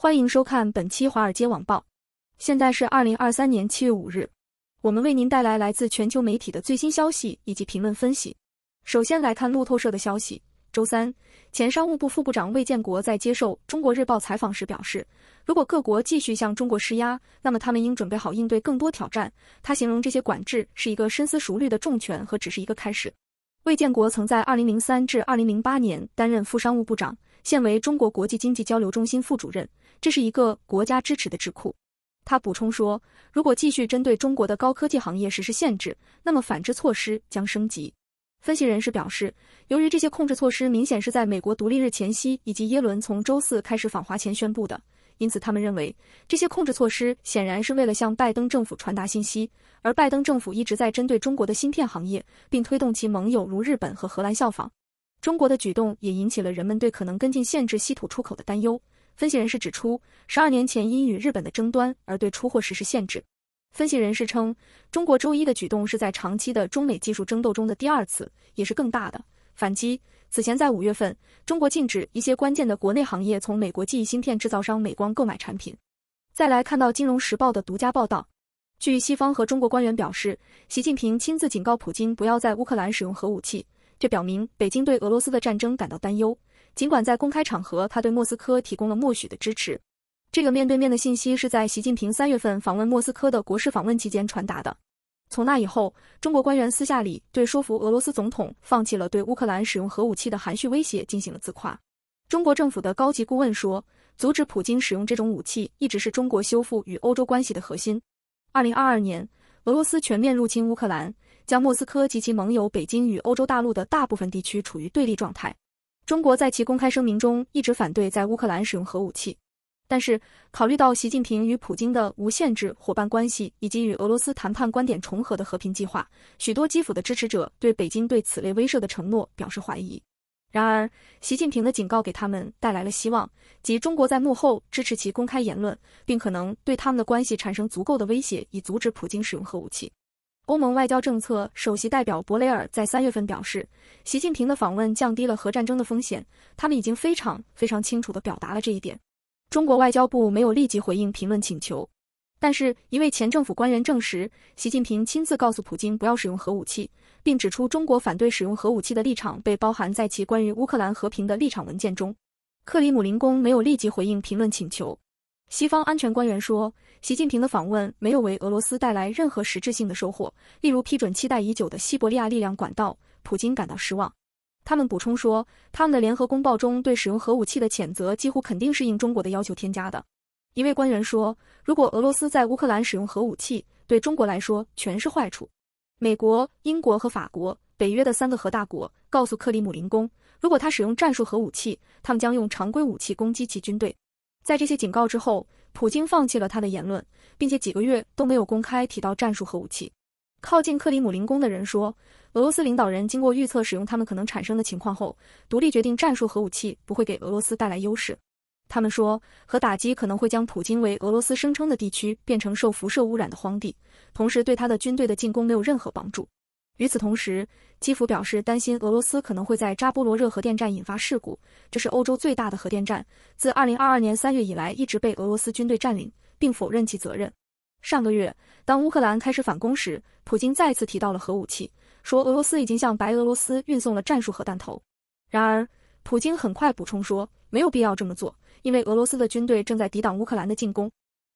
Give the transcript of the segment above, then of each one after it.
欢迎收看本期《华尔街网报》，现在是二零二三年七月五日，我们为您带来来自全球媒体的最新消息以及评论分析。首先来看路透社的消息，周三，前商务部副部长魏建国在接受《中国日报》采访时表示，如果各国继续向中国施压，那么他们应准备好应对更多挑战。他形容这些管制是一个深思熟虑的重拳和只是一个开始。魏建国曾在二零零三至二零零八年担任副商务部长，现为中国国际经济交流中心副主任。这是一个国家支持的智库。他补充说，如果继续针对中国的高科技行业实施限制，那么反制措施将升级。分析人士表示，由于这些控制措施明显是在美国独立日前夕以及耶伦从周四开始访华前宣布的，因此他们认为这些控制措施显然是为了向拜登政府传达信息。而拜登政府一直在针对中国的芯片行业，并推动其盟友如日本和荷兰效仿。中国的举动也引起了人们对可能跟进限制稀土出口的担忧。分析人士指出，十二年前因与日本的争端而对出货实施限制。分析人士称，中国周一的举动是在长期的中美技术争斗中的第二次，也是更大的反击。此前在五月份，中国禁止一些关键的国内行业从美国记忆芯片制造商美光购买产品。再来看到《金融时报》的独家报道，据西方和中国官员表示，习近平亲自警告普京不要在乌克兰使用核武器，这表明北京对俄罗斯的战争感到担忧。尽管在公开场合，他对莫斯科提供了默许的支持。这个面对面的信息是在习近平三月份访问莫斯科的国事访问期间传达的。从那以后，中国官员私下里对说服俄罗斯总统放弃了对乌克兰使用核武器的含蓄威胁进行了自夸。中国政府的高级顾问说，阻止普京使用这种武器一直是中国修复与欧洲关系的核心。二零二二年，俄罗斯全面入侵乌克兰，将莫斯科及其盟友北京与欧洲大陆的大部分地区处于对立状态。中国在其公开声明中一直反对在乌克兰使用核武器，但是考虑到习近平与普京的无限制伙伴关系以及与俄罗斯谈判观点重合的和平计划，许多基辅的支持者对北京对此类威慑的承诺表示怀疑。然而，习近平的警告给他们带来了希望，即中国在幕后支持其公开言论，并可能对他们的关系产生足够的威胁，以阻止普京使用核武器。欧盟外交政策首席代表博雷尔在三月份表示，习近平的访问降低了核战争的风险。他们已经非常非常清楚地表达了这一点。中国外交部没有立即回应评论请求，但是，一位前政府官员证实，习近平亲自告诉普京不要使用核武器，并指出中国反对使用核武器的立场被包含在其关于乌克兰和平的立场文件中。克里姆林宫没有立即回应评论请求。西方安全官员说，习近平的访问没有为俄罗斯带来任何实质性的收获，例如批准期待已久的西伯利亚力量管道，普京感到失望。他们补充说，他们的联合公报中对使用核武器的谴责几乎肯定是应中国的要求添加的。一位官员说，如果俄罗斯在乌克兰使用核武器，对中国来说全是坏处。美国、英国和法国，北约的三个核大国，告诉克里姆林宫，如果他使用战术核武器，他们将用常规武器攻击其军队。在这些警告之后，普京放弃了他的言论，并且几个月都没有公开提到战术核武器。靠近克里姆林宫的人说，俄罗斯领导人经过预测使用他们可能产生的情况后，独立决定战术核武器不会给俄罗斯带来优势。他们说，核打击可能会将普京为俄罗斯声称的地区变成受辐射污染的荒地，同时对他的军队的进攻没有任何帮助。与此同时，基辅表示担心俄罗斯可能会在扎波罗热核电站引发事故，这是欧洲最大的核电站，自2022年3月以来一直被俄罗斯军队占领，并否认其责任。上个月，当乌克兰开始反攻时，普京再次提到了核武器，说俄罗斯已经向白俄罗斯运送了战术核弹头。然而，普京很快补充说没有必要这么做，因为俄罗斯的军队正在抵挡乌克兰的进攻。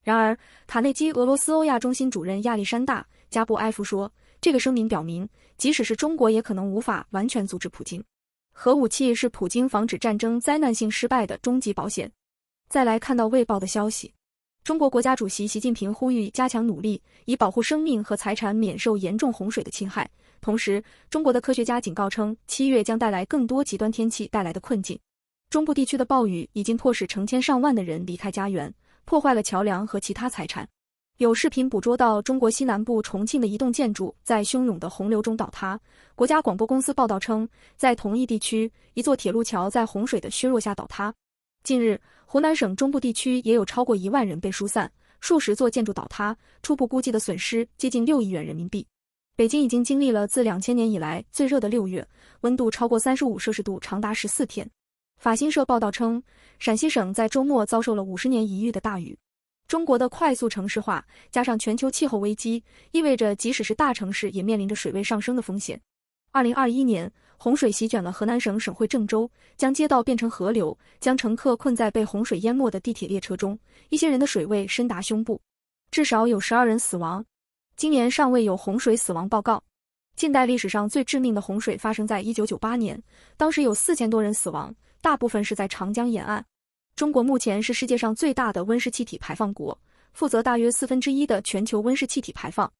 然而，卡内基俄罗斯欧亚中心主任亚历山大·加布埃夫说。这个声明表明，即使是中国，也可能无法完全阻止普京。核武器是普京防止战争灾难性失败的终极保险。再来看到未报的消息，中国国家主席习近平呼吁加强努力，以保护生命和财产免受严重洪水的侵害。同时，中国的科学家警告称，七月将带来更多极端天气带来的困境。中部地区的暴雨已经迫使成千上万的人离开家园，破坏了桥梁和其他财产。有视频捕捉到中国西南部重庆的一栋建筑在汹涌的洪流中倒塌。国家广播公司报道称，在同一地区，一座铁路桥在洪水的削弱下倒塌。近日，湖南省中部地区也有超过一万人被疏散，数十座建筑倒塌，初步估计的损失接近六亿元人民币。北京已经经历了自两千年以来最热的六月，温度超过三十五摄氏度长达十四天。法新社报道称，陕西省在周末遭受了五十年一遇的大雨。中国的快速城市化加上全球气候危机，意味着即使是大城市也面临着水位上升的风险。二零二一年，洪水席卷了河南省省会郑州，将街道变成河流，将乘客困在被洪水淹没的地铁列车中，一些人的水位深达胸部，至少有十二人死亡。今年尚未有洪水死亡报告。近代历史上最致命的洪水发生在一九九八年，当时有四千多人死亡，大部分是在长江沿岸。中国目前是世界上最大的温室气体排放国，负责大约四分之一的全球温室气体排放。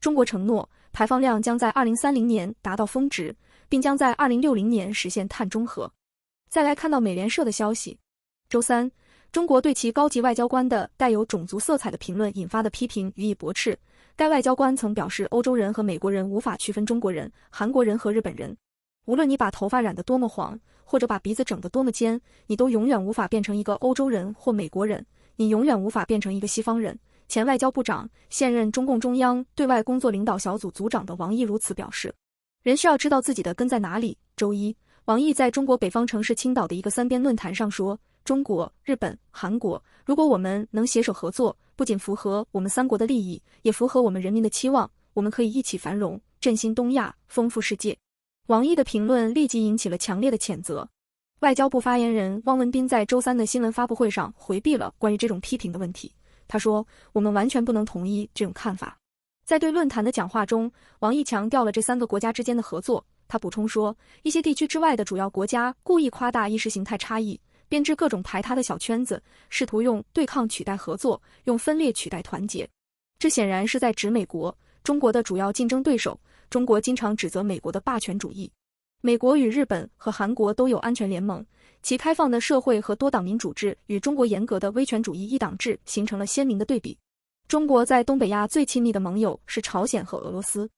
中国承诺，排放量将在二零三零年达到峰值，并将在二零六零年实现碳中和。再来看到美联社的消息，周三，中国对其高级外交官的带有种族色彩的评论引发的批评予以驳斥。该外交官曾表示，欧洲人和美国人无法区分中国人、韩国人和日本人。无论你把头发染得多么黄，或者把鼻子整得多么尖，你都永远无法变成一个欧洲人或美国人，你永远无法变成一个西方人。前外交部长、现任中共中央对外工作领导小组组长的王毅如此表示。人需要知道自己的根在哪里。周一，王毅在中国北方城市青岛的一个三边论坛上说，中国、日本、韩国，如果我们能携手合作，不仅符合我们三国的利益，也符合我们人民的期望，我们可以一起繁荣、振兴东亚、丰富世界。王毅的评论立即引起了强烈的谴责。外交部发言人汪文斌在周三的新闻发布会上回避了关于这种批评的问题。他说：“我们完全不能同意这种看法。”在对论坛的讲话中，王毅强调了这三个国家之间的合作。他补充说：“一些地区之外的主要国家故意夸大意识形态差异，编织各种排他的小圈子，试图用对抗取代合作，用分裂取代团结。这显然是在指美国、中国的主要竞争对手。”中国经常指责美国的霸权主义。美国与日本和韩国都有安全联盟，其开放的社会和多党民主制与中国严格的威权主义一党制形成了鲜明的对比。中国在东北亚最亲密的盟友是朝鲜和俄罗斯。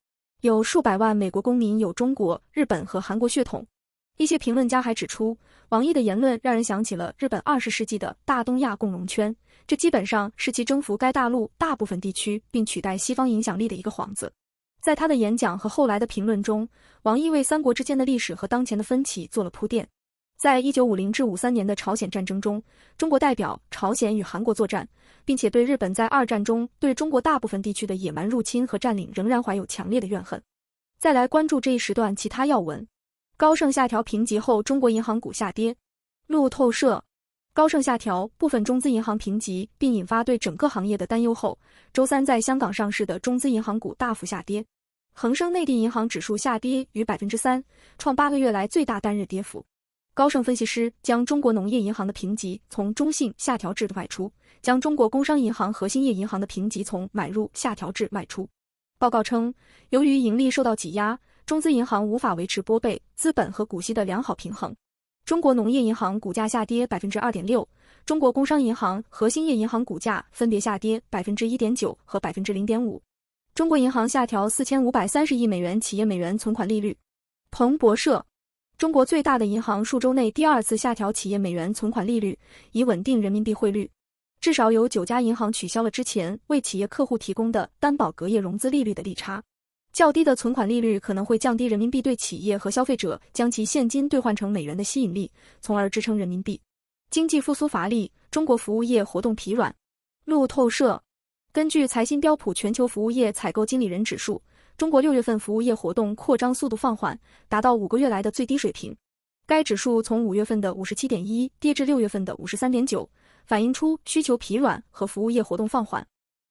有数百万美国公民有中国、日本和韩国血统。一些评论家还指出，王毅的言论让人想起了日本二十世纪的大东亚共荣圈，这基本上是其征服该大陆大部分地区并取代西方影响力的一个幌子。在他的演讲和后来的评论中，王毅为三国之间的历史和当前的分歧做了铺垫。在一九五零至五三年的朝鲜战争中，中国代表朝鲜与韩国作战，并且对日本在二战中对中国大部分地区的野蛮入侵和占领仍然怀有强烈的怨恨。再来关注这一时段其他要闻：高盛下调评级后，中国银行股下跌。路透社。高盛下调部分中资银行评级，并引发对整个行业的担忧后，周三在香港上市的中资银行股大幅下跌，恒生内地银行指数下跌逾百分之三，创八个月来最大单日跌幅。高盛分析师将中国农业银行的评级从中性下调至卖出，将中国工商银行和兴业银行的评级从买入下调至卖出。报告称，由于盈利受到挤压，中资银行无法维持拨备、资本和股息的良好平衡。中国农业银行股价下跌百分之二点六，中国工商银行、和兴业银行股价分别下跌百分之一点九和百分之零点五。中国银行下调四千五百三十亿美元企业美元存款利率。彭博社，中国最大的银行数周内第二次下调企业美元存款利率，以稳定人民币汇率。至少有九家银行取消了之前为企业客户提供的担保隔夜融资利率的利差。较低的存款利率可能会降低人民币对企业和消费者将其现金兑换成美元的吸引力，从而支撑人民币。经济复苏乏力，中国服务业活动疲软。路透社根据财新标普全球服务业采购经理人指数，中国六月份服务业活动扩张速度放缓，达到五个月来的最低水平。该指数从五月份的五十七点一跌至六月份的五十三点九，反映出需求疲软和服务业活动放缓。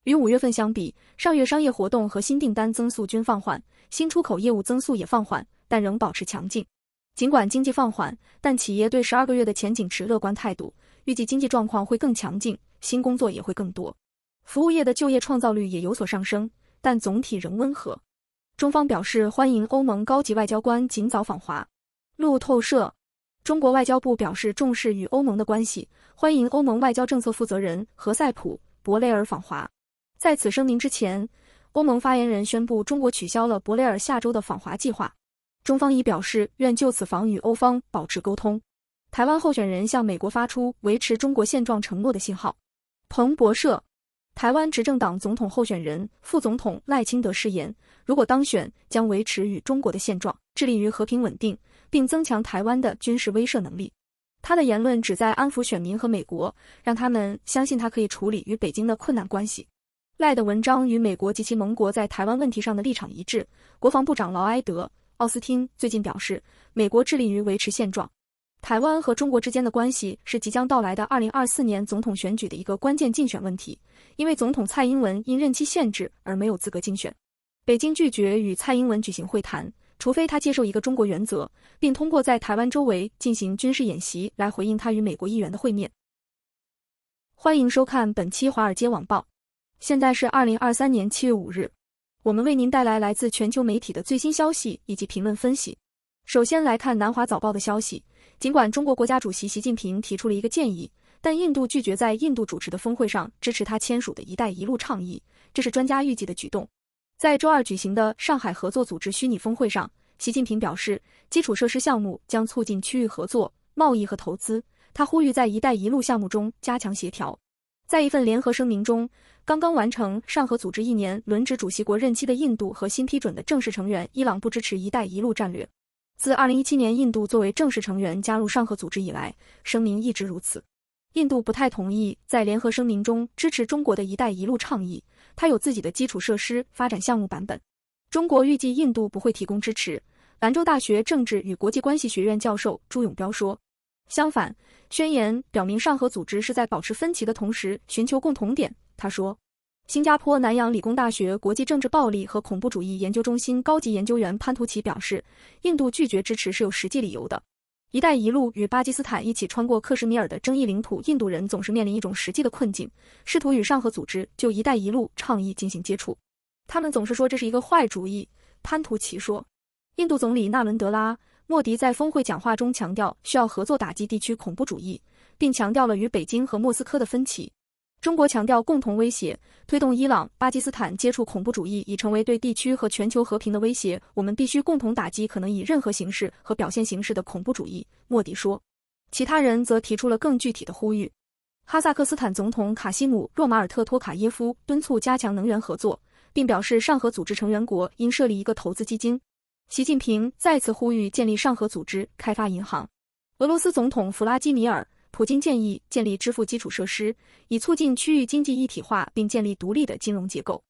与五月份相比，上月商业活动和新订单增速均放缓，新出口业务增速也放缓，但仍保持强劲。尽管经济放缓，但企业对十二个月的前景持乐观态度，预计经济状况会更强劲，新工作也会更多。服务业的就业创造率也有所上升，但总体仍温和。中方表示欢迎欧盟高级外交官尽早访华。路透社，中国外交部表示重视与欧盟的关系，欢迎欧盟外交政策负责人何塞普·博雷尔访华。在此声明之前，欧盟发言人宣布中国取消了博雷尔下周的访华计划。中方已表示愿就此访与欧方保持沟通。台湾候选人向美国发出维持中国现状承诺的信号。彭博社，台湾执政党总统候选人、副总统赖清德誓言，如果当选，将维持与中国的现状，致力于和平稳定，并增强台湾的军事威慑能力。他的言论旨在安抚选民和美国，让他们相信他可以处理与北京的困难关系。赖的文章与美国及其盟国在台湾问题上的立场一致。国防部长劳埃德·奥斯汀最近表示，美国致力于维持现状。台湾和中国之间的关系是即将到来的2024年总统选举的一个关键竞选问题，因为总统蔡英文因任期限制而没有资格竞选。北京拒绝与蔡英文举行会谈，除非他接受一个中国原则，并通过在台湾周围进行军事演习来回应他与美国议员的会面。欢迎收看本期《华尔街网报》。现在是二零二三年七月五日，我们为您带来来自全球媒体的最新消息以及评论分析。首先来看南华早报的消息，尽管中国国家主席习近平提出了一个建议，但印度拒绝在印度主持的峰会上支持他签署的一带一路倡议，这是专家预计的举动。在周二举行的上海合作组织虚拟峰会上，习近平表示，基础设施项目将促进区域合作、贸易和投资。他呼吁在一带一路项目中加强协调。在一份联合声明中，刚刚完成上合组织一年轮值主席国任期的印度和新批准的正式成员伊朗不支持“一带一路”战略。自二零一七年印度作为正式成员加入上合组织以来，声明一直如此。印度不太同意在联合声明中支持中国的一带一路倡议，它有自己的基础设施发展项目版本。中国预计印度不会提供支持。兰州大学政治与国际关系学院教授朱永彪说。相反，宣言表明上合组织是在保持分歧的同时寻求共同点。他说，新加坡南洋理工大学国际政治暴力和恐怖主义研究中心高级研究员潘图奇表示，印度拒绝支持是有实际理由的。“一带一路”与巴基斯坦一起穿过克什米尔的争议领土，印度人总是面临一种实际的困境，试图与上合组织就“一带一路”倡议进行接触。他们总是说这是一个坏主意。”潘图奇说，印度总理纳伦德拉。莫迪在峰会讲话中强调需要合作打击地区恐怖主义，并强调了与北京和莫斯科的分歧。中国强调共同威胁，推动伊朗、巴基斯坦接触恐怖主义已成为对地区和全球和平的威胁。我们必须共同打击可能以任何形式和表现形式的恐怖主义，莫迪说。其他人则提出了更具体的呼吁。哈萨克斯坦总统卡西姆若马尔特托卡耶夫敦促加强能源合作，并表示上合组织成员国应设立一个投资基金。习近平再次呼吁建立上合组织开发银行。俄罗斯总统弗拉基米尔·普京建议建立支付基础设施，以促进区域经济一体化，并建立独立的金融结构。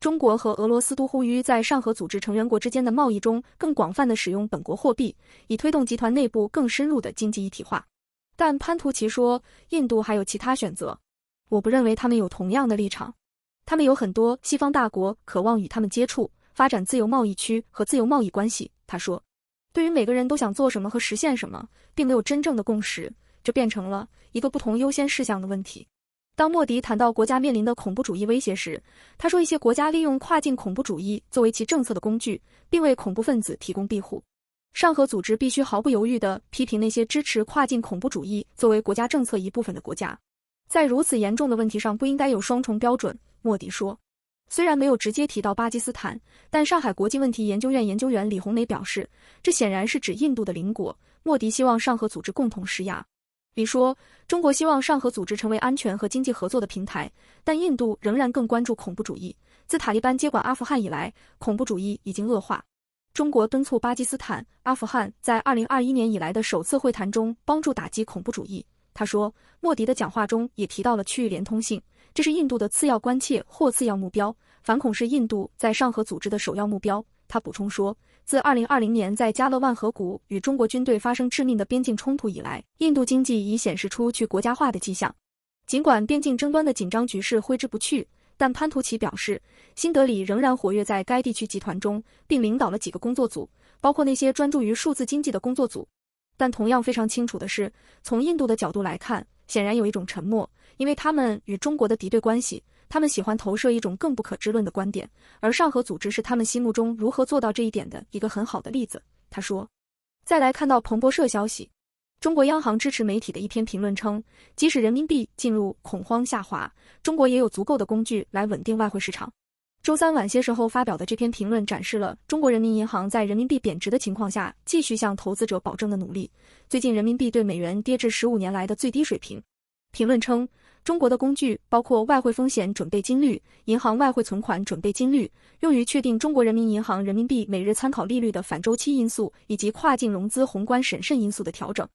中国和俄罗斯都呼吁在上合组织成员国之间的贸易中更广泛的使用本国货币，以推动集团内部更深入的经济一体化。但潘图奇说，印度还有其他选择。我不认为他们有同样的立场。他们有很多西方大国渴望与他们接触。发展自由贸易区和自由贸易关系，他说，对于每个人都想做什么和实现什么，并没有真正的共识，这变成了一个不同优先事项的问题。当莫迪谈到国家面临的恐怖主义威胁时，他说一些国家利用跨境恐怖主义作为其政策的工具，并为恐怖分子提供庇护。上合组织必须毫不犹豫地批评那些支持跨境恐怖主义作为国家政策一部分的国家，在如此严重的问题上不应该有双重标准，莫迪说。虽然没有直接提到巴基斯坦，但上海国际问题研究院研究员李红梅表示，这显然是指印度的邻国。莫迪希望上合组织共同施压。李说，中国希望上合组织成为安全和经济合作的平台，但印度仍然更关注恐怖主义。自塔利班接管阿富汗以来，恐怖主义已经恶化。中国敦促巴基斯坦、阿富汗在2021年以来的首次会谈中帮助打击恐怖主义。他说，莫迪的讲话中也提到了区域连通性。这是印度的次要关切或次要目标，反恐是印度在上合组织的首要目标。他补充说，自2020年在加勒万河谷与中国军队发生致命的边境冲突以来，印度经济已显示出去国家化的迹象。尽管边境争端的紧张局势挥之不去，但潘图奇表示，新德里仍然活跃在该地区集团中，并领导了几个工作组，包括那些专注于数字经济的工作组。但同样非常清楚的是，从印度的角度来看，显然有一种沉默。因为他们与中国的敌对关系，他们喜欢投射一种更不可知论的观点，而上合组织是他们心目中如何做到这一点的一个很好的例子。他说。再来看到彭博社消息，中国央行支持媒体的一篇评论称，即使人民币进入恐慌下滑，中国也有足够的工具来稳定外汇市场。周三晚些时候发表的这篇评论展示了中国人民银行在人民币贬值的情况下继续向投资者保证的努力。最近，人民币对美元跌至十五年来的最低水平。评论称。中国的工具包括外汇风险准备金率、银行外汇存款准备金率，用于确定中国人民银行人民币每日参考利率的反周期因素，以及跨境融资宏观审慎因素的调整。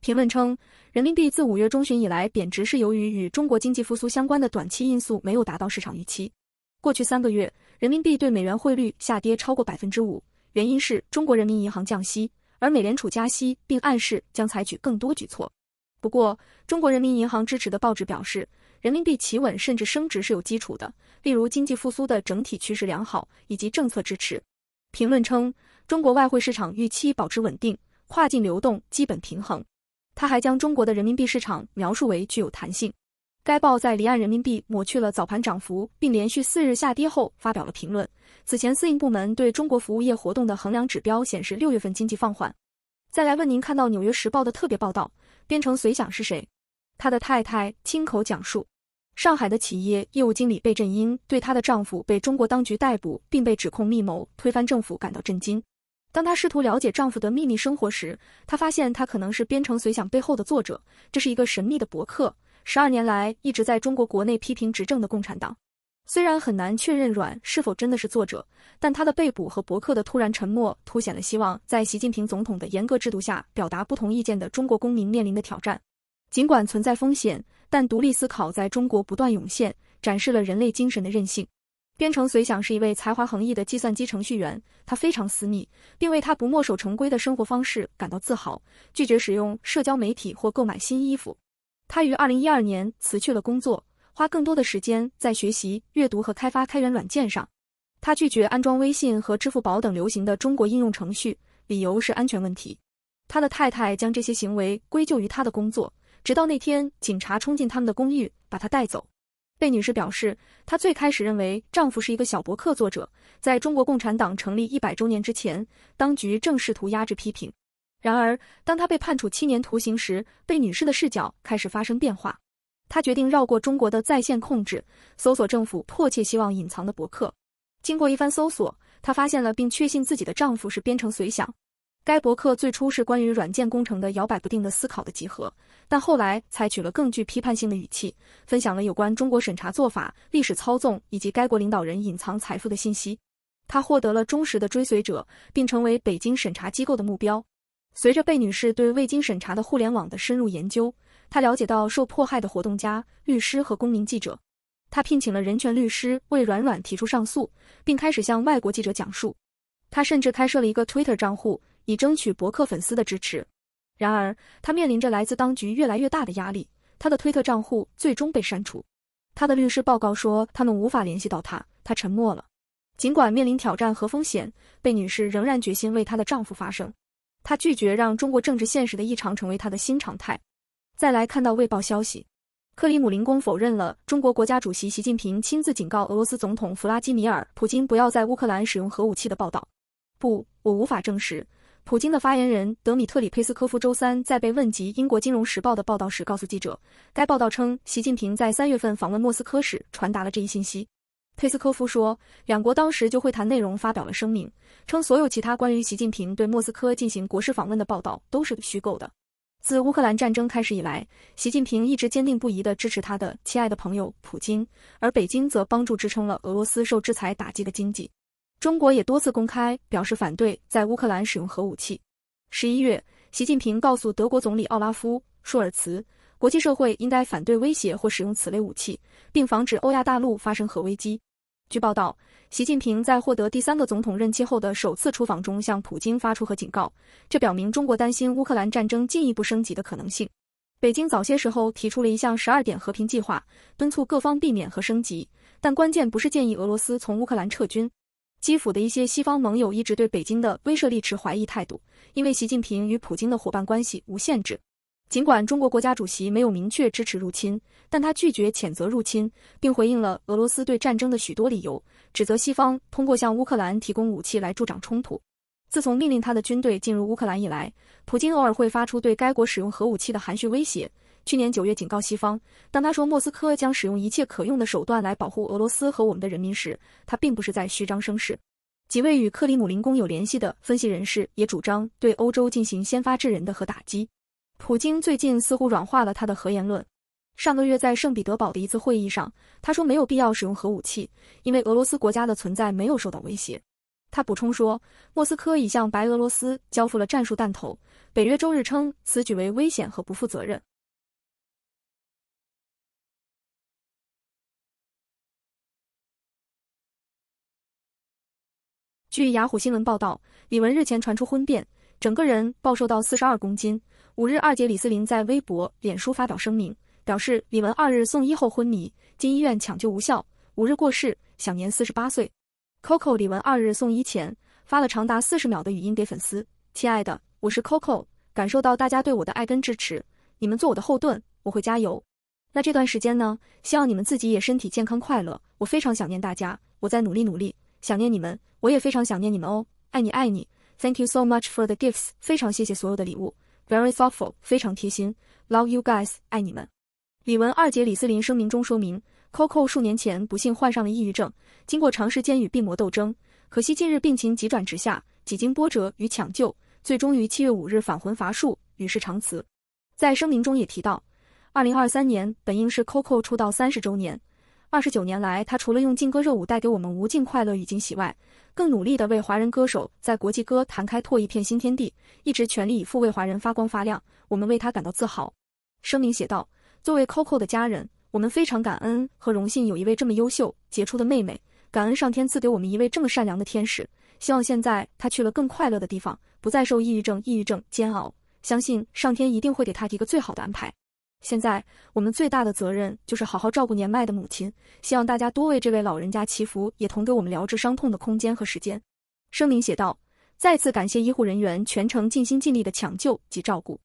评论称，人民币自五月中旬以来贬值是由于与中国经济复苏相关的短期因素没有达到市场预期。过去三个月，人民币对美元汇率下跌超过百分之五，原因是中国人民银行降息，而美联储加息，并暗示将采取更多举措。不过，中国人民银行支持的报纸表示，人民币企稳甚至升值是有基础的，例如经济复苏的整体趋势良好以及政策支持。评论称，中国外汇市场预期保持稳定，跨境流动基本平衡。他还将中国的人民币市场描述为具有弹性。该报在离岸人民币抹去了早盘涨幅，并连续四日下跌后发表了评论。此前，私营部门对中国服务业活动的衡量指标显示，六月份经济放缓。再来问您，看到《纽约时报》的特别报道。边城随想是谁？他的太太亲口讲述。上海的企业业务经理贝振英对她的丈夫被中国当局逮捕，并被指控密谋推翻政府感到震惊。当她试图了解丈夫的秘密生活时，她发现他可能是编程随想背后的作者。这是一个神秘的博客，十二年来一直在中国国内批评执政的共产党。虽然很难确认阮是否真的是作者，但他的被捕和博客的突然沉默，凸显了希望在习近平总统的严格制度下表达不同意见的中国公民面临的挑战。尽管存在风险，但独立思考在中国不断涌现，展示了人类精神的韧性。编程随想是一位才华横溢的计算机程序员，他非常私密，并为他不墨守成规的生活方式感到自豪，拒绝使用社交媒体或购买新衣服。他于二零一二年辞去了工作。花更多的时间在学习、阅读和开发开源软件上。他拒绝安装微信和支付宝等流行的中国应用程序，理由是安全问题。他的太太将这些行为归咎于他的工作，直到那天警察冲进他们的公寓，把他带走。贝女士表示，她最开始认为丈夫是一个小博客作者，在中国共产党成立一百周年之前，当局正试图压制批评。然而，当他被判处七年徒刑时，贝女士的视角开始发生变化。她决定绕过中国的在线控制，搜索政府迫切希望隐藏的博客。经过一番搜索，她发现了并确信自己的丈夫是编程随想。该博客最初是关于软件工程的摇摆不定的思考的集合，但后来采取了更具批判性的语气，分享了有关中国审查做法、历史操纵以及该国领导人隐藏财富的信息。她获得了忠实的追随者，并成为北京审查机构的目标。随着贝女士对未经审查的互联网的深入研究，他了解到受迫害的活动家、律师和公民记者，他聘请了人权律师为软软提出上诉，并开始向外国记者讲述。他甚至开设了一个 Twitter 账户，以争取博客粉丝的支持。然而，他面临着来自当局越来越大的压力，他的推特账户最终被删除。他的律师报告说，他们无法联系到他，他沉默了。尽管面临挑战和风险，贝女士仍然决心为她的丈夫发声。她拒绝让中国政治现实的异常成为她的新常态。再来看到卫报消息，克里姆林宫否认了中国国家主席习近平亲自警告俄罗斯总统弗拉基米尔·普京不要在乌克兰使用核武器的报道。不，我无法证实。普京的发言人德米特里·佩斯科夫周三在被问及英国《金融时报》的报道时，告诉记者，该报道称习近平在三月份访问莫斯科时传达了这一信息。佩斯科夫说，两国当时就会谈内容发表了声明，称所有其他关于习近平对莫斯科进行国事访问的报道都是虚构的。自乌克兰战争开始以来，习近平一直坚定不移地支持他的亲爱的朋友普京，而北京则帮助支撑了俄罗斯受制裁打击的经济。中国也多次公开表示反对在乌克兰使用核武器。十一月，习近平告诉德国总理奥拉夫·舒尔茨，国际社会应该反对威胁或使用此类武器，并防止欧亚大陆发生核危机。据报道，习近平在获得第三个总统任期后的首次出访中向普京发出和警告，这表明中国担心乌克兰战争进一步升级的可能性。北京早些时候提出了一项十二点和平计划，敦促各方避免和升级，但关键不是建议俄罗斯从乌克兰撤军。基辅的一些西方盟友一直对北京的威慑力持怀疑态度，因为习近平与普京的伙伴关系无限制。尽管中国国家主席没有明确支持入侵，但他拒绝谴责入侵，并回应了俄罗斯对战争的许多理由，指责西方通过向乌克兰提供武器来助长冲突。自从命令他的军队进入乌克兰以来，普京偶尔会发出对该国使用核武器的含蓄威胁。去年九月，警告西方，当他说莫斯科将使用一切可用的手段来保护俄罗斯和我们的人民时，他并不是在虚张声势。几位与克里姆林宫有联系的分析人士也主张对欧洲进行先发制人的核打击。普京最近似乎软化了他的核言论。上个月在圣彼得堡的一次会议上，他说没有必要使用核武器，因为俄罗斯国家的存在没有受到威胁。他补充说，莫斯科已向白俄罗斯交付了战术弹头。北约周日称此举为危险和不负责任。据雅虎新闻报道，李文日前传出婚变，整个人暴瘦到四十二公斤。五日，二姐李斯林在微博、脸书发表声明，表示李玟二日送医后昏迷，经医院抢救无效，五日过世，享年四十八岁。Coco 李玟二日送医前发了长达四十秒的语音给粉丝：“亲爱的，我是 Coco，感受到大家对我的爱跟支持，你们做我的后盾，我会加油。那这段时间呢，希望你们自己也身体健康快乐。我非常想念大家，我在努力努力，想念你们，我也非常想念你们哦，爱你爱你。Thank you so much for the gifts，非常谢谢所有的礼物。” Very thoughtful，非常贴心。Love you guys，爱你们。李玟二姐李思林声明中说明，Coco 数年前不幸患上了抑郁症，经过长时间与病魔斗争，可惜近日病情急转直下，几经波折与抢救，最终于七月五日返魂乏术，与世长辞。在声明中也提到，二零二三年本应是 Coco 出道三十周年。二十九年来，他除了用劲歌热舞带给我们无尽快乐与惊喜外，更努力地为华人歌手在国际歌坛开拓一片新天地，一直全力以赴为华人发光发亮。我们为他感到自豪。声明写道：作为 Coco 的家人，我们非常感恩和荣幸有一位这么优秀、杰出的妹妹，感恩上天赐给我们一位这么善良的天使。希望现在她去了更快乐的地方，不再受抑郁症、抑郁症煎熬。相信上天一定会给她一个最好的安排。现在我们最大的责任就是好好照顾年迈的母亲，希望大家多为这位老人家祈福，也同给我们疗治伤痛的空间和时间。声明写道：再次感谢医护人员全程尽心尽力的抢救及照顾，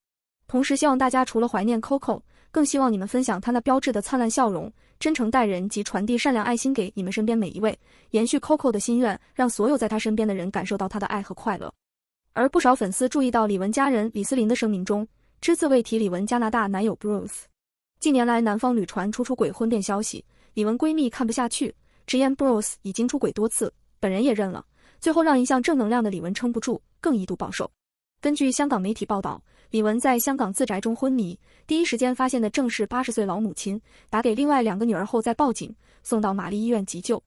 同时希望大家除了怀念 Coco，更希望你们分享他那标志的灿烂笑容，真诚待人及传递善良爱心给你们身边每一位，延续 Coco 的心愿，让所有在他身边的人感受到他的爱和快乐。而不少粉丝注意到李玟家人李思琳的声明中。只字未提李玟加拿大男友 Bruce，近年来男方旅传出出轨婚变消息，李玟闺蜜看不下去，直言 Bruce 已经出轨多次，本人也认了，最后让一向正能量的李玟撑不住，更一度暴瘦。根据香港媒体报道，李玟在香港自宅中昏迷，第一时间发现的正是八十岁老母亲，打给另外两个女儿后再报警，送到玛丽医院急救。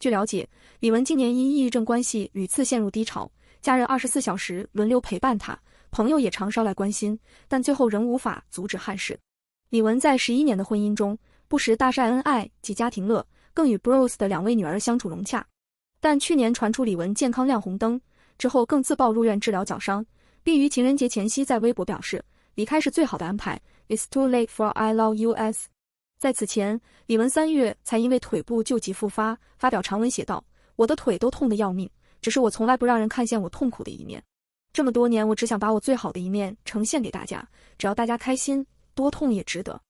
据了解，李玟近年因抑郁症关系屡次陷入低潮，家人二十四小时轮流陪伴她。朋友也常捎来关心，但最后仍无法阻止憾事。李玟在十一年的婚姻中，不时大晒恩爱及家庭乐，更与 b r u c e 的两位女儿相处融洽。但去年传出李玟健康亮红灯之后，更自曝入院治疗脚伤，并于情人节前夕在微博表示：“离开是最好的安排，It's too late for I love U.S。”在此前，李玟三月才因为腿部旧疾复发，发表长文写道：“我的腿都痛得要命，只是我从来不让人看见我痛苦的一面。”这么多年，我只想把我最好的一面呈现给大家，只要大家开心，多痛也值得。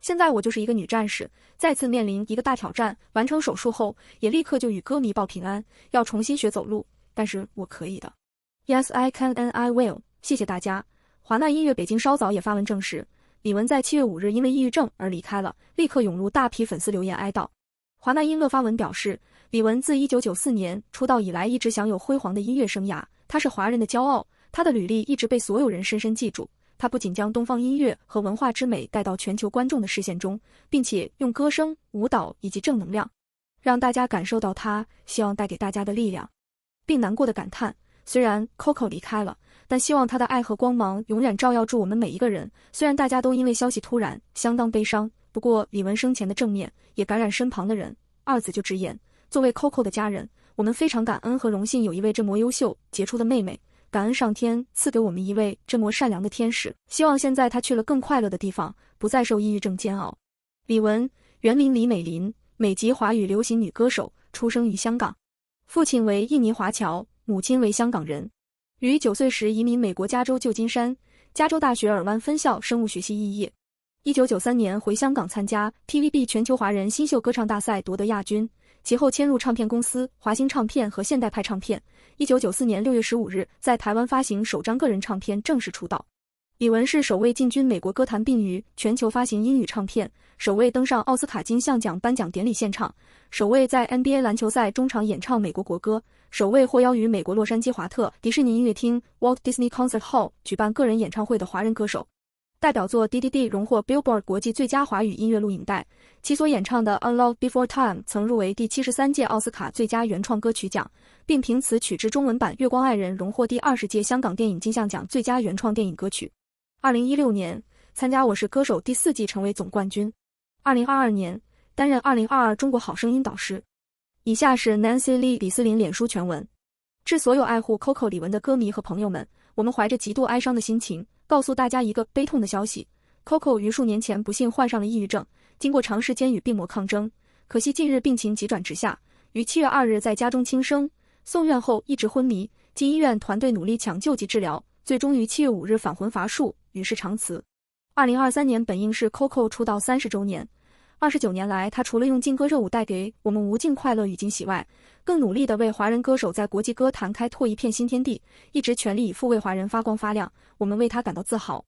现在我就是一个女战士，再次面临一个大挑战。完成手术后，也立刻就与歌迷报平安，要重新学走路，但是我可以的。Yes, I can and I will。谢谢大家。华纳音乐北京稍早也发文证实，李玟在七月五日因为抑郁症而离开了，立刻涌入大批粉丝留言哀悼。华纳音乐发文表示。李玟自一九九四年出道以来，一直享有辉煌的音乐生涯。她是华人的骄傲，她的履历一直被所有人深深记住。她不仅将东方音乐和文化之美带到全球观众的视线中，并且用歌声、舞蹈以及正能量，让大家感受到他希望带给大家的力量。并难过的感叹：虽然 Coco 离开了，但希望他的爱和光芒永远照耀住我们每一个人。虽然大家都因为消息突然相当悲伤，不过李玟生前的正面也感染身旁的人。二子就直言。作为 coco 的家人，我们非常感恩和荣幸有一位这么优秀杰出的妹妹，感恩上天赐给我们一位这么善良的天使。希望现在她去了更快乐的地方，不再受抑郁症煎熬。李玟，原名李美琳，美籍华语流行女歌手，出生于香港，父亲为印尼华侨，母亲为香港人。于九岁时移民美国加州旧金山，加州大学尔湾分校生物学系毕业。一九九三年回香港参加 TVB 全球华人新秀歌唱大赛，夺得亚军。其后迁入唱片公司华星唱片和现代派唱片。一九九四年六月十五日，在台湾发行首张个人唱片，正式出道。李玟是首位进军美国歌坛，并于全球发行英语唱片，首位登上奥斯卡金像奖颁奖典礼现场，首位在 NBA 篮球赛中场演唱美国国歌，首位获邀于美国洛杉矶华特迪士尼音乐厅 （Walt Disney Concert Hall） 举办个人演唱会的华人歌手。代表作《D D D》荣获 Billboard 国际最佳华语音乐录影带，其所演唱的《u n Love Before Time》曾入围第七十三届奥斯卡最佳原创歌曲奖，并凭此曲之中文版《月光爱人》荣获第二十届香港电影金像奖最佳原创电影歌曲。二零一六年参加《我是歌手》第四季，成为总冠军。二零二二年担任二零二二中国好声音导师。以下是 Nancy Lee 李斯琳脸书全文：致所有爱护 Coco 李玟的歌迷和朋友们，我们怀着极度哀伤的心情。告诉大家一个悲痛的消息，Coco 于数年前不幸患上了抑郁症，经过长时间与病魔抗争，可惜近日病情急转直下，于七月二日在家中轻生，送院后一直昏迷，经医院团队努力抢救及治疗，最终于七月五日返魂乏术，与世长辞。二零二三年本应是 Coco 出道三十周年，二十九年来，他除了用劲歌热舞带给我们无尽快乐与惊喜外，更努力地为华人歌手在国际歌坛开拓一片新天地，一直全力以赴为华人发光发亮，我们为他感到自豪。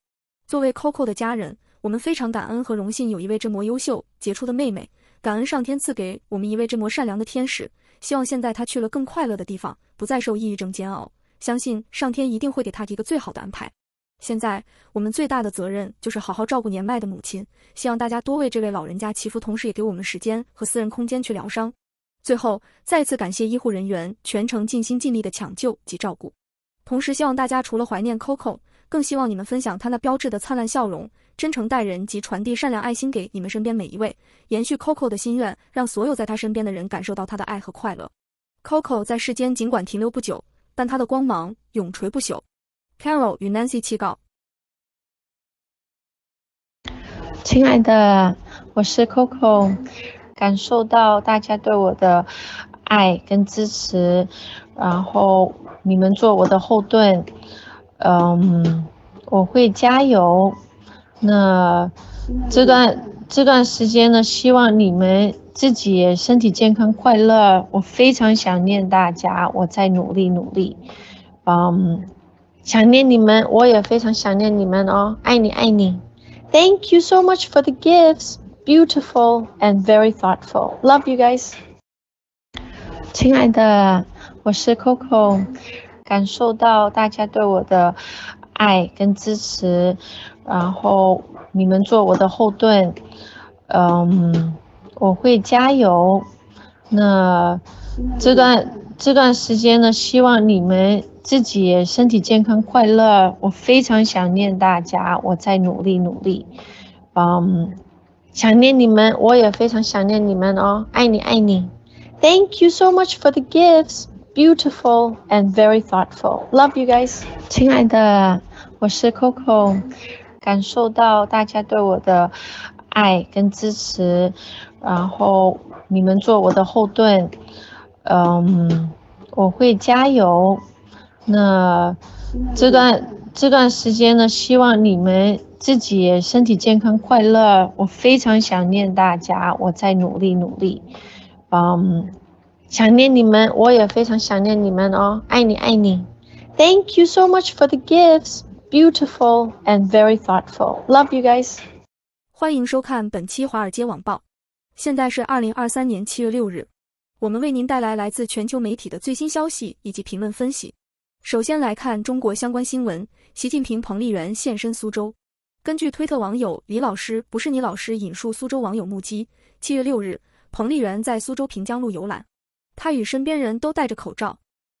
作为 Coco 的家人，我们非常感恩和荣幸有一位这么优秀杰出的妹妹，感恩上天赐给我们一位这么善良的天使。希望现在她去了更快乐的地方，不再受抑郁症煎熬，相信上天一定会给她一个最好的安排。现在我们最大的责任就是好好照顾年迈的母亲，希望大家多为这位老人家祈福，同时也给我们时间和私人空间去疗伤。最后，再次感谢医护人员全程尽心尽力的抢救及照顾，同时希望大家除了怀念 Coco，更希望你们分享她那标志的灿烂笑容，真诚待人及传递善良爱心给你们身边每一位，延续 Coco 的心愿，让所有在她身边的人感受到她的爱和快乐。Coco 在世间尽管停留不久，但她的光芒永垂不朽。Carol 与 Nancy 七告，亲爱的，我是 Coco。感受到大家对我的爱跟支持，然后你们做我的后盾，嗯，我会加油。那这段这段时间呢，希望你们自己身体健康、快乐。我非常想念大家，我在努力努力。嗯，想念你们，我也非常想念你们哦，爱你爱你。Thank you so much for the gifts. Beautiful and very thoughtful. Love you guys. 亲爱的，我是 Coco，感受到大家对我的爱跟支持，然后你们做我的后盾，嗯，我会加油。那这段这段时间呢，希望你们自己身体健康快乐。我非常想念大家，我在努力努力，嗯。想念你们，我也非常想念你们哦，爱你爱你。Thank you so much for the gifts, beautiful and very thoughtful. Love you guys。亲爱的，我是 Coco，感受到大家对我的爱跟支持，然后你们做我的后盾，嗯，我会加油。那这段。这段时间呢，希望你们自己身体健康、快乐。我非常想念大家，我在努力努力，嗯，想念你们，我也非常想念你们哦，爱你爱你。Thank you so much for the gifts, beautiful and very thoughtful. Love you guys. 欢迎收看本期《华尔街网报》，现在是二零二三年七月六日，我们为您带来来自全球媒体的最新消息以及评论分析。首先来看中国相关新闻，习近平彭丽媛现身苏州。根据推特网友李老师不是你老师引述，苏州网友目击，七月六日，彭丽媛在苏州平江路游览，她与身边人都戴着口罩。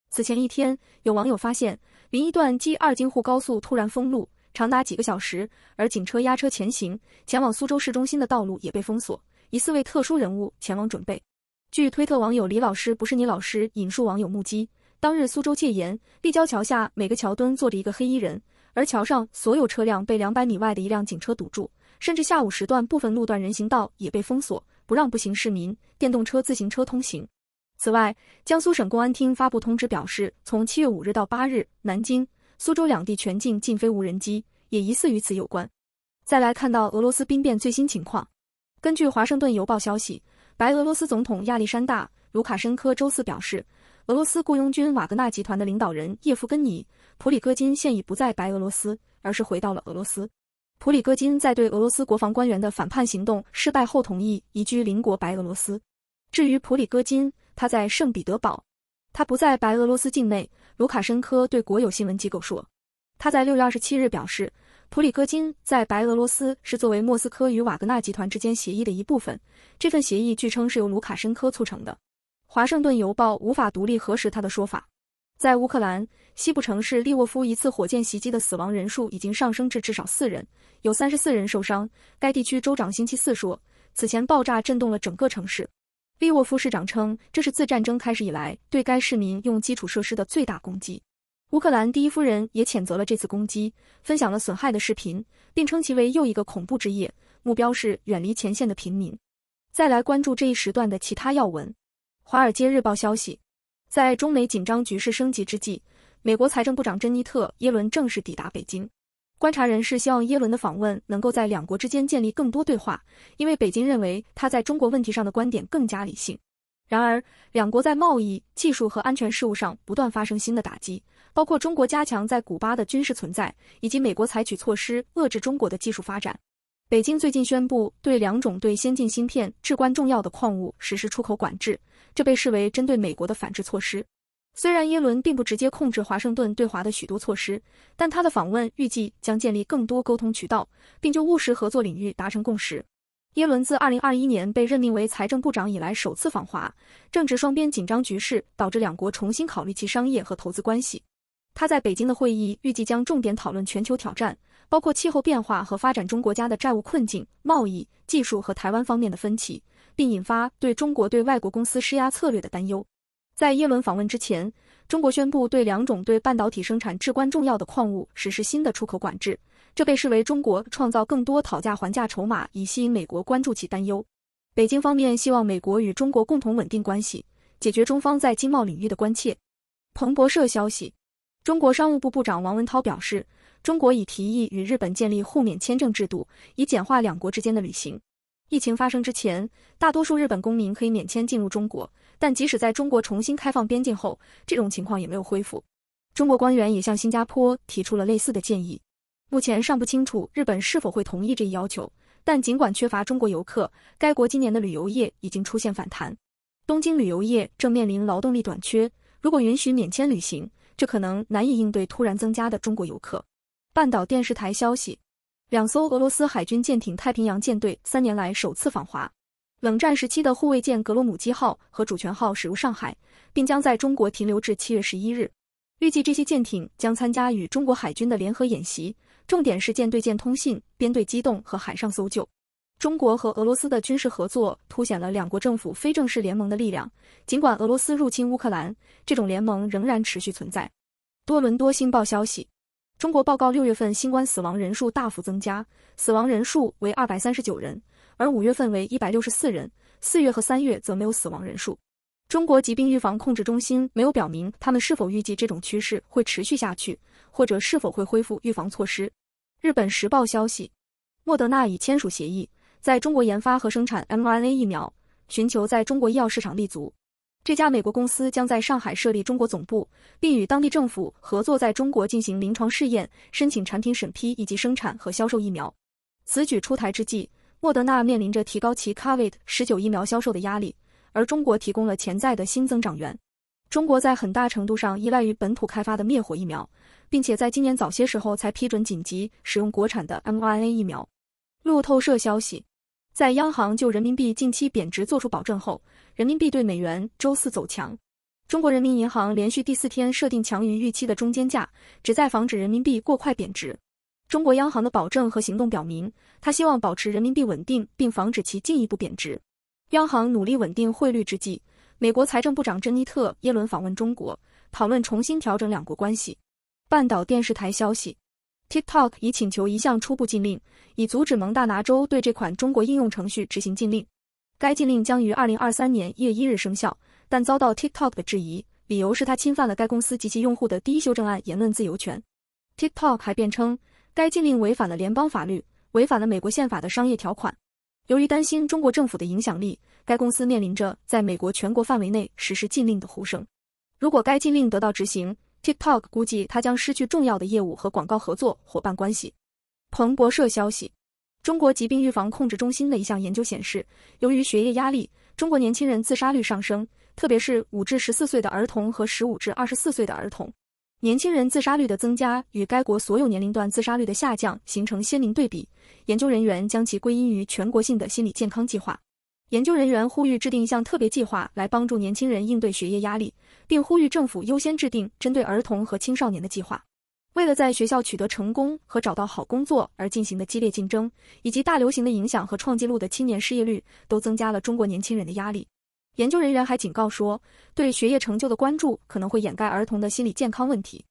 此前一天，有网友发现，临沂段 G 二京沪高速突然封路，长达几个小时，而警车压车前行，前往苏州市中心的道路也被封锁，疑似为特殊人物前往准备。据推特网友李老师不是你老师引述网友目击。当日，苏州戒严，立交桥下每个桥墩坐着一个黑衣人，而桥上所有车辆被两百米外的一辆警车堵住，甚至下午时段部分路段人行道也被封锁，不让步行市民、电动车、自行车通行。此外，江苏省公安厅发布通知表示，从七月五日到八日，南京、苏州两地全境禁飞无人机，也疑似与此有关。再来看到俄罗斯兵变最新情况，根据华盛顿邮报消息，白俄罗斯总统亚历山大·卢卡申科周四表示。俄罗斯雇佣军瓦格纳集团的领导人叶夫根尼·普里戈金现已不在白俄罗斯，而是回到了俄罗斯。普里戈金在对俄罗斯国防官员的反叛行动失败后，同意移居邻国白俄罗斯。至于普里戈金，他在圣彼得堡，他不在白俄罗斯境内。卢卡申科对国有新闻机构说，他在六月二十七日表示，普里戈金在白俄罗斯是作为莫斯科与瓦格纳集团之间协议的一部分。这份协议据称是由卢卡申科促成的。华盛顿邮报无法独立核实他的说法。在乌克兰西部城市利沃夫，一次火箭袭击的死亡人数已经上升至至少四人，有三十四人受伤。该地区州长星期四说，此前爆炸震动了整个城市。利沃夫市长称，这是自战争开始以来对该市民用基础设施的最大攻击。乌克兰第一夫人也谴责了这次攻击，分享了损害的视频，并称其为又一个恐怖之夜，目标是远离前线的平民。再来关注这一时段的其他要闻。《华尔街日报》消息，在中美紧张局势升级之际，美国财政部长珍妮特·耶伦正式抵达北京。观察人士希望耶伦的访问能够在两国之间建立更多对话，因为北京认为他在中国问题上的观点更加理性。然而，两国在贸易、技术和安全事务上不断发生新的打击，包括中国加强在古巴的军事存在，以及美国采取措施遏制中国的技术发展。北京最近宣布对两种对先进芯片至关重要的矿物实施出口管制，这被视为针对美国的反制措施。虽然耶伦并不直接控制华盛顿对华的许多措施，但他的访问预计将建立更多沟通渠道，并就务实合作领域达成共识。耶伦自2021年被任命为财政部长以来首次访华，正值双边紧张局势导致两国重新考虑其商业和投资关系。他在北京的会议预计将重点讨论全球挑战。包括气候变化和发展中国家的债务困境、贸易、技术和台湾方面的分歧，并引发对中国对外国公司施压策略的担忧。在耶伦访问之前，中国宣布对两种对半导体生产至关重要的矿物实施新的出口管制，这被视为中国创造更多讨价还价筹码，以吸引美国关注其担忧。北京方面希望美国与中国共同稳定关系，解决中方在经贸领域的关切。彭博社消息，中国商务部部长王文涛表示。中国已提议与日本建立互免签证制度，以简化两国之间的旅行。疫情发生之前，大多数日本公民可以免签进入中国，但即使在中国重新开放边境后，这种情况也没有恢复。中国官员也向新加坡提出了类似的建议。目前尚不清楚日本是否会同意这一要求，但尽管缺乏中国游客，该国今年的旅游业已经出现反弹。东京旅游业正面临劳动力短缺，如果允许免签旅行，这可能难以应对突然增加的中国游客。半岛电视台消息，两艘俄罗斯海军舰艇太平洋舰队三年来首次访华。冷战时期的护卫舰格罗姆基号和主权号驶入上海，并将在中国停留至七月十一日。预计这些舰艇将参加与中国海军的联合演习，重点是舰队舰通信、编队机动和海上搜救。中国和俄罗斯的军事合作凸显了两国政府非正式联盟的力量。尽管俄罗斯入侵乌克兰，这种联盟仍然持续存在。多伦多星报消息。中国报告六月份新冠死亡人数大幅增加，死亡人数为二百三十九人，而五月份为一百六十四人，四月和三月则没有死亡人数。中国疾病预防控制中心没有表明他们是否预计这种趋势会持续下去，或者是否会恢复预防措施。日本时报消息，莫德纳已签署协议，在中国研发和生产 mRNA 疫苗，寻求在中国医药市场立足。这家美国公司将在上海设立中国总部，并与当地政府合作，在中国进行临床试验、申请产品审批以及生产和销售疫苗。此举出台之际，莫德纳面临着提高其 COVID 十九疫苗销售的压力，而中国提供了潜在的新增长源。中国在很大程度上依赖于本土开发的灭活疫苗，并且在今年早些时候才批准紧急使用国产的 mRNA 疫苗。路透社消息。在央行就人民币近期贬值作出保证后，人民币对美元周四走强。中国人民银行连续第四天设定强于预期的中间价，旨在防止人民币过快贬值。中国央行的保证和行动表明，他希望保持人民币稳定并防止其进一步贬值。央行努力稳定汇率之际，美国财政部长珍妮特·耶伦访问中国，讨论重新调整两国关系。半岛电视台消息。TikTok 已请求一项初步禁令，以阻止蒙大拿州对这款中国应用程序执行禁令。该禁令将于二零二三年一月一日生效，但遭到 TikTok 的质疑，理由是他侵犯了该公司及其用户的第一修正案言论自由权。TikTok 还辩称，该禁令违反了联邦法律，违反了美国宪法的商业条款。由于担心中国政府的影响力，该公司面临着在美国全国范围内实施禁令的呼声。如果该禁令得到执行，TikTok 估计，它将失去重要的业务和广告合作伙伴关系。彭博社消息，中国疾病预防控制中心的一项研究显示，由于学业压力，中国年轻人自杀率上升，特别是五至十四岁的儿童和十五至二十四岁的儿童。年轻人自杀率的增加与该国所有年龄段自杀率的下降形成鲜明对比。研究人员将其归因于全国性的心理健康计划。研究人员呼吁制定一项特别计划来帮助年轻人应对学业压力。并呼吁政府优先制定针对儿童和青少年的计划。为了在学校取得成功和找到好工作而进行的激烈竞争，以及大流行的影响和创纪录的青年失业率，都增加了中国年轻人的压力。研究人员还警告说，对学业成就的关注可能会掩盖儿童的心理健康问题。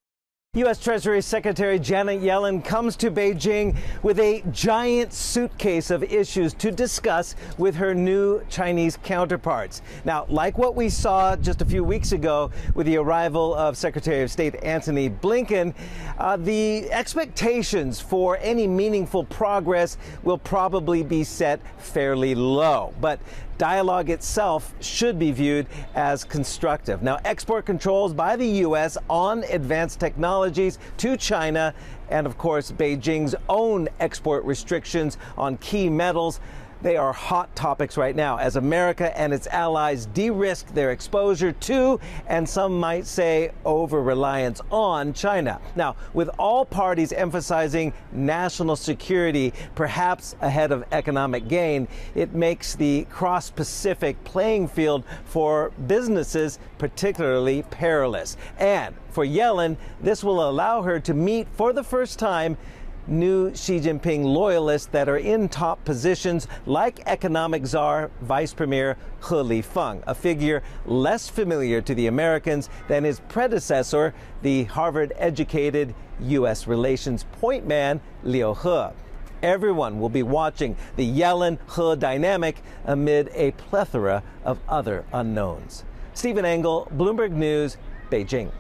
U.S. Treasury Secretary Janet Yellen comes to Beijing with a giant suitcase of issues to discuss with her new Chinese counterparts. Now, like what we saw just a few weeks ago with the arrival of Secretary of State Antony Blinken, uh, the expectations for any meaningful progress will probably be set fairly low. But dialogue itself should be viewed as constructive. Now, export controls by the U.S. on advanced technologies to China, and of course, Beijing's own export restrictions on key metals they are hot topics right now as America and its allies de risk their exposure to, and some might say over reliance on, China. Now, with all parties emphasizing national security, perhaps ahead of economic gain, it makes the cross Pacific playing field for businesses particularly perilous. And for Yellen, this will allow her to meet for the first time new Xi Jinping loyalists that are in top positions, like economic czar Vice Premier He Lifeng, a figure less familiar to the Americans than his predecessor, the Harvard educated U.S. relations point man Liu He. Everyone will be watching the Yellen He dynamic amid a plethora of other unknowns. Stephen Engel, Bloomberg News, Beijing.